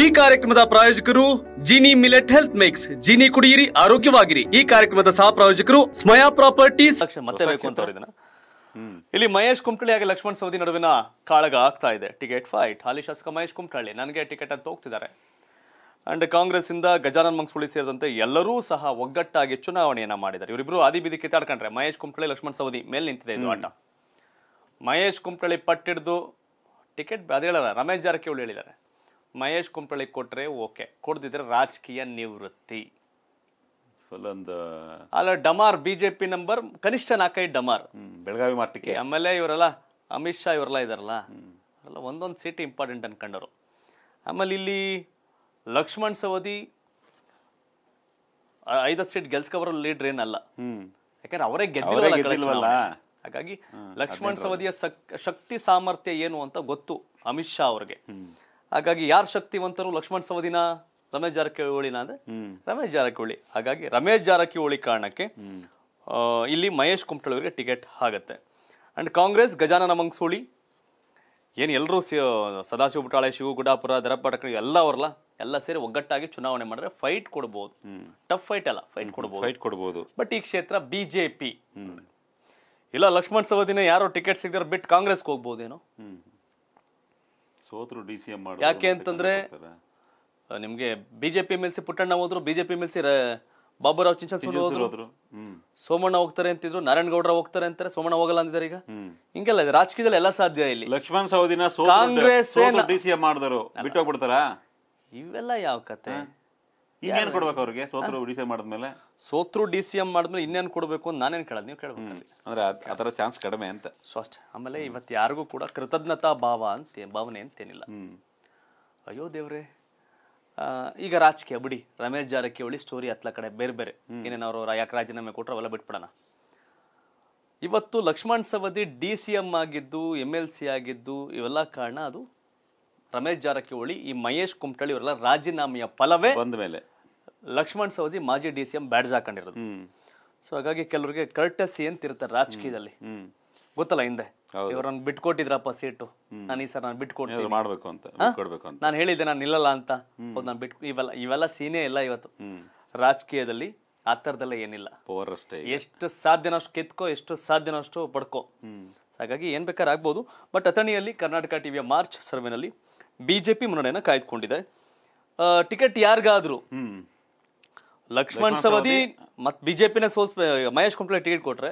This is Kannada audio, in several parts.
ಈ ಕಾರ್ಯಕ್ರಮದ ಪ್ರಾಯೋಜಕರು Jini millet health mix Jini ಕುಡಿಯಿರಿ ಆರೋಗ್ಯವಾಗಿರಿ ಈ ಕಾರ್ಯಕ್ರಮದ ಸಹ ಪ್ರಾಯೋಜಕರು ಸ್ಮಯಾ ಪ್ರಾಪರ್ಟೀಸ್ ಮತ್ತೆ ಬೇಕು ಅಂತ ಇಲ್ಲಿ ಮಹೇಶ್ ಕುಮಟಳ್ಳಿ ಹಾಗೆ ಲಕ್ಷ್ಮಣ್ ಸವದಿ ನಡುವಿನ ಕಾಳಗ ಆಗ್ತಾ ಇದೆ ಟಿಕೆಟ್ ಫೈಟ್ ಹಾಲಿ ಶಾಸಕ ಮಹೇಶ್ ಕುಮಟಳ್ಳಿ ನನಗೆ ಟಿಕೆಟ್ ಅಂತ ಹೋಗ್ತಿದ್ದಾರೆ ಅಂಡ್ ಕಾಂಗ್ರೆಸ್ ಇಂದ ಗಜಾನನ್ ಸುಳಿ ಸೇರಿದಂತೆ ಎಲ್ಲರೂ ಸಹ ಒಗ್ಗಟ್ಟಾಗಿ ಚುನಾವಣೆಯನ್ನ ಮಾಡಿದ್ದಾರೆ ಇವರಿಬ್ರು ಆದಿ ಬೀದಿ ಕಿತ್ತಾಡ್ಕೊಂಡ್ರೆ ಮಹೇಶ್ ಕುಮಟಳ್ಳಿ ಲಕ್ಷ್ಮಣ್ ಸವದಿ ಮೇಲೆ ನಿಂತಿದೆ ಇದು ಆಟ ಮಹೇಶ್ ಕುಮಟಳ್ಳಿ ಪಟ್ಟಿಡ್ದು ಟಿಕೆಟ್ ಅದೇಳಲ್ಲ ರಮೇಶ್ ಜಾರಕಿಹೊಳಿ ಹೇಳಿದ್ದಾರೆ ಮಹೇಶ್ ಕುಂಪಳ್ಳಿ ಕೊಟ್ಟರೆ ಓಕೆ ಕೊಡ್ದಿದ್ರೆ ರಾಜಕೀಯ ನಿವೃತ್ತಿ ಅಲ್ಲ ಡಮಾರ್ ಬಿಜೆಪಿ ನಂಬರ್ ಕನಿಷ್ಠ ನಾಲ್ಕೈದು ಡಮಾರ್ ಬೆಳಗಾವಿ ಮಟ್ಟಕ್ಕೆ ಆಮೇಲೆ ಇವರೆಲ್ಲ ಅಮಿತ್ ಶಾ ಇವರೆಲ್ಲ ಇದಾರಲ್ಲ ಅಲ್ಲ ಒಂದೊಂದು ಸೀಟ್ ಇಂಪಾರ್ಟೆಂಟ್ ಅನ್ಕೊಂಡರು ಆಮೇಲೆ ಇಲ್ಲಿ ಲಕ್ಷ್ಮಣ್ ಸವದಿ ಐದು ಸೀಟ್ ಗೆಲ್ಸ್ಕೊಬರೋ ಲೀಡ್ರ್ ಏನಲ್ಲ ಯಾಕಂದ್ರೆ ಅವರೇ ಗೆದ್ದಿಲ್ಲ ಹಾಗಾಗಿ ಲಕ್ಷ್ಮಣ್ ಸವದಿಯ ಶಕ್ತಿ ಸಾಮರ್ಥ್ಯ ಏನು ಅಂತ ಗೊತ್ತು ಅಮಿತ್ ಶಾ ಅವ್ರಿಗೆ ಹಾಗಾಗಿ ಯಾರು ಶಕ್ತಿವಂತರು ಲಕ್ಷ್ಮಣ್ ಸವದಿನ ರಮೇಶ್ ಜಾರಕಿಹೊಳಿನ ಅಂದ್ರೆ ರಮೇಶ್ ಜಾರಕಿಹೊಳಿ ಹಾಗಾಗಿ ರಮೇಶ್ ಜಾರಕಿಹೊಳಿ ಕಾರಣಕ್ಕೆ ಇಲ್ಲಿ ಮಹೇಶ್ ಅವರಿಗೆ ಟಿಕೆಟ್ ಆಗುತ್ತೆ ಅಂಡ್ ಕಾಂಗ್ರೆಸ್ ಗಜಾನನ ಮಂಗ್ಸೋಳಿ ಏನು ಎಲ್ಲರೂ ಸದಾಶಿವ ಬುಟಾಳೆ ಶಿವು ಗುಡಾಪುರ ದರಪ್ಪ ಎಲ್ಲ ಅವರಲ್ಲ ಎಲ್ಲ ಸೇರಿ ಒಗ್ಗಟ್ಟಾಗಿ ಚುನಾವಣೆ ಮಾಡಿದ್ರೆ ಫೈಟ್ ಕೊಡ್ಬೋದು ಟಫ್ ಫೈಟ್ ಅಲ್ಲ ಫೈಟ್ ಕೊಡಬಹುದು ಫೈಟ್ ಕೊಡ್ಬೋದು ಬಟ್ ಈ ಕ್ಷೇತ್ರ ಬಿಜೆಪಿ ಇಲ್ಲ ಲಕ್ಷ್ಮಣ್ ಸವದಿನ ಯಾರೋ ಟಿಕೆಟ್ ಸಿಗದಾರ ಬಿಟ್ಟು ಕಾಂಗ್ರೆಸ್ಗೆ ಹೋಗ್ಬೋದೇನೋ ಸೋತರು ಡಿ ಸಿ ಎಂ ಯಾಕೆ ಅಂತಂದ್ರೆ ನಿಮಗೆ ಬಿಜೆಪಿ ಸಿ ಪುಟ್ಟಣ್ಣ ಹೋದ್ರು ಬಿಜೆಪಿ ಸಿ ಬಾಬುರಾವ್ ಸಿಂಗ್ ಹೋದ್ರು ಸೋಮಣ್ಣ ಹೋಗ್ತಾರೆ ಅಂತಿದ್ರು ನಾರಾಯಣಗೌಡರ ಹೋಗ್ತಾರೆ ಅಂತಾರೆ ಸೋಮಣ್ಣ ಹೋಗಲ್ಲ ಅಂದಿದ್ದಾರೆ ಈಗ ಹಿಂಗೆಲ್ಲ ಇದೆ ರಾಜಕೀಯದಲ್ಲಿ ಎಲ್ಲ ಸಾಧ್ಯ ಇಲ್ಲಿ ಲಕ್ಷ್ಮಣ್ ಸವದಿನ ಕಾಂಗ್ರೆಸ್ ಡಿ ಸಿ ಎಂ ಮಾಡಿದ್ರು ಬಿಟ್ಟೋಗ್ಬಿಡ್ತಾರ ಇವೆಲ್ಲ ಯಾವ ಕತೆ ಇನ್ನೇನ್ ಕೊಡ್ಬೇಕು ಅವ್ರಿಗೆ ಸೋತ್ರು ಡಿ ಸಿ ಎಂ ಮಾಡಿದ್ಮೇಲೆ ಸೋತ್ರು ಡಿ ಸಿ ಎಂ ಮಾಡಿದ್ಮೇಲೆ ಇನ್ನೇನು ಕೊಡಬೇಕು ಅಂತ ನಾನೇನ್ ಕೇಳೋದು ನೀವು ಕೇಳಬೇಕು ಅಂದ್ರೆ ಆತರ ಚಾನ್ಸ್ ಕಡಿಮೆ ಅಂತ ಸೊ ಅಷ್ಟೇ ಆಮೇಲೆ ಇವತ್ತು ಯಾರಿಗೂ ಕೂಡ ಕೃತಜ್ಞತಾ ಭಾವ ಅಂತ ಭಾವನೆ ಅಂತೇನಿಲ್ಲ ಅಯ್ಯೋ ದೇವ್ರೆ ಈಗ ರಾಜಕೀಯ ಬಿಡಿ ರಮೇಶ್ ಜಾರಕಿಹೊಳಿ ಸ್ಟೋರಿ ಹತ್ತಲ ಕಡೆ ಬೇರೆ ಬೇರೆ ಏನೇನು ಅವರು ಯಾಕೆ ರಾಜೀನಾಮೆ ಕೊಟ್ಟರು ಅವೆಲ್ಲ ಬಿಟ್ಬಿಡೋಣ ಇವತ್ತು Laxman Savadi D C M ಆಗಿದ್ದು ಎಮ್ ಎಲ್ ಸಿ ಆಗಿದ್ದು ಇವೆಲ್ಲ ಕಾರಣ ಅದು ರಮೇಶ್ ಜಾರಕಿಹೊಳಿ ಈ ಮಹೇಶ್ ಕುಮಟಳ್ಳಿ ಇವರೆಲ್ಲ ರಾಜೀನಾಮೆಯ ಫಲವೇ ಬಂದ ಮೇಲೆ ಲಕ್ಷ್ಮಣ್ ಸವದಿ ಮಾಜಿ ಡಿ ಸಿ ಎಂ ಬ್ಯಾಡ್ಜ್ ಹಾಕೊಂಡಿರೋದು ಸೊ ಹಾಗಾಗಿ ಕೆಲವರಿಗೆ ಕರ್ಟಸಿ ಅಂತ ಇರುತ್ತೆ ರಾಜಕೀಯದಲ್ಲಿ ಗೊತ್ತಲ್ಲ ಹಿಂದೆ ಇವರನ್ನ ಬಿಟ್ಕೊಟ್ಟಿದ್ರಪ್ಪ ಸೀಟು ನಾನು ಈ ಸರ್ ನಾನು ಬಿಟ್ಕೊಡ್ತೀನಿ ಮಾಡಬೇಕು ಅಂತ ಅಂತ ನಾನು ಹೇಳಿದ್ದೆ ನಾನು ನಿಲ್ಲಲ್ಲ ಅಂತ ನಾನು ಬಿಟ್ ಇವೆಲ್ಲ ಇವೆಲ್ಲ ಸೀನೇ ಇಲ್ಲ ಇವತ್ತು ರಾಜಕೀಯದಲ್ಲಿ ಆ ಥರದಲ್ಲ ಏನಿಲ್ಲ ಎಷ್ಟು ಸಾಧ್ಯನಷ್ಟು ಕೆತ್ಕೋ ಎಷ್ಟು ಸಾಧ್ಯನಷ್ಟು ಪಡ್ಕೋ ಹಾಗಾಗಿ ಏನ್ ಬೇಕಾದ್ರೆ ಆಗ್ಬೋದು ಬಟ್ ಅಥಣಿಯಲ್ಲಿ ಕರ್ನಾಟಕ ಟಿವಿಯ ಮಾರ್ಚ್ ಸರ್ವೆನಲ್ಲಿ ಬಿಜೆಪಿ ಮುನ್ನಡೆಯನ್ನು ಕಾಯ್ದುಕೊಂಡಿದೆ ಟಿಕೆಟ್ ಯಾರಿಗಾದ್ರೂ ಲಕ್ಷ್ಮಣ್ ಸವದಿ ಮತ್ ಬಿಜೆಪಿನ ಸೋಲ್ಸ್ ಮಹೇಶ್ ಕುಂಟ್ಲೆ ಟಿಕೆಟ್ ಕೊಟ್ರೆ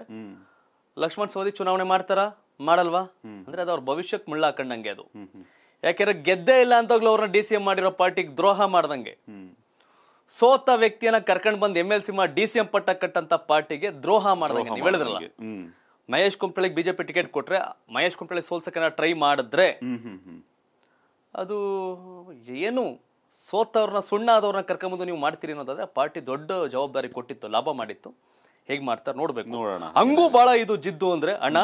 ಲಕ್ಷ್ಮಣ್ ಸವದಿ ಚುನಾವಣೆ ಮಾಡ್ತಾರ ಮಾಡಲ್ವಾ ಅಂದ್ರೆ ಅದು ಅವ್ರ ಭವಿಷ್ಯಕ್ಕೆ ಹಾಕಂಡಂಗೆ ಅದು ಯಾಕೆಂದ್ರೆ ಗೆದ್ದೇ ಇಲ್ಲ ಅಂತಾಗ್ಲೂ ಅವ್ರನ್ನ ಡಿ ಸಿ ಎಂ ಮಾಡಿರೋ ಪಾರ್ಟಿಗೆ ದ್ರೋಹ ಮಾಡ್ದಂಗೆ ಸೋತ ವ್ಯಕ್ತಿಯನ್ನ ಕರ್ಕೊಂಡ್ ಬಂದ್ ಎಂ ಎಲ್ ಸಿ ಮಾಡಿ ಡಿ ಸಿ ಎಂ ಪಟ್ಟ ಕಟ್ಟಂತ ಪಾರ್ಟಿಗೆ ದ್ರೋಹ ಮಾಡ್ದಂಗೆ ನೀವು ಹೇಳಿದ್ರಲ್ಲ ಮಹೇಶ್ ಕುಂಪ್ಳಿಗೆ ಬಿಜೆಪಿ ಟಿಕೆಟ್ ಕೊಟ್ರೆ ಮಹೇಶ್ ಕುಂಪ್ಳಿಗೆ ಸೋಲ್ಸಕ್ಕೆ ಟ್ರೈ ಮಾಡಿದ್ರೆ ಅದು ಏನು ಸೋತವ್ರನ್ನ ಸುಣ್ಣ ಆದವ್ರನ್ನ ಕರ್ಕೊಂಬಂದು ನೀವು ಮಾಡ್ತೀರಿ ಅನ್ನೋದಾದ್ರೆ ಪಾರ್ಟಿ ದೊಡ್ಡ ಜವಾಬ್ದಾರಿ ಕೊಟ್ಟಿತ್ತು ಲಾಭ ಮಾಡಿತ್ತು ಹೇಗ್ ಮಾಡ್ತಾರೆ ನೋಡ್ಬೇಕು ನೋಡೋಣ ಹಂಗೂ ಬಹಳ ಇದು ಜಿದ್ದು ಅಂದ್ರೆ ಅಣ್ಣ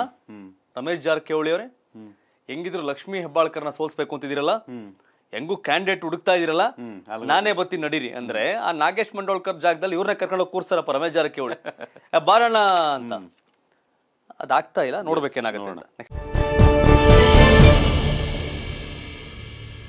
ರಮೇಶ್ ಜಾರಕಿಹೊಳಿ ಅವರೇ ಹೆಂಗಿದ್ರು ಲಕ್ಷ್ಮೀ ಹೆಬ್ಬಾಳ್ಕರ್ನ ಸೋಲ್ಸ್ಬೇಕು ಅಂತಿದಿರಲ್ಲ ಹೆಂಗೂ ಕ್ಯಾಂಡಿಡೇಟ್ ಹುಡುಕ್ತಾ ಇದಿರಲ್ಲ ನಾನೇ ಬತ್ತಿ ನಡೀರಿ ಅಂದ್ರೆ ಆ ನಾಗೇಶ್ ಮಂಡೋಳ್ಕರ್ ಜಾಗದಲ್ಲಿ ಇವ್ರನ್ನ ಕರ್ಕೊಂಡು ಕೂರ್ಸಾರಪ್ಪ ರಮೇಶ್ ಜಾರಕಿಹೊಳಿ ಬಾರಣ್ಣ ಅಂತ ಅದಾಗ್ತಾ ಇಲ್ಲ ನೋಡೋಣ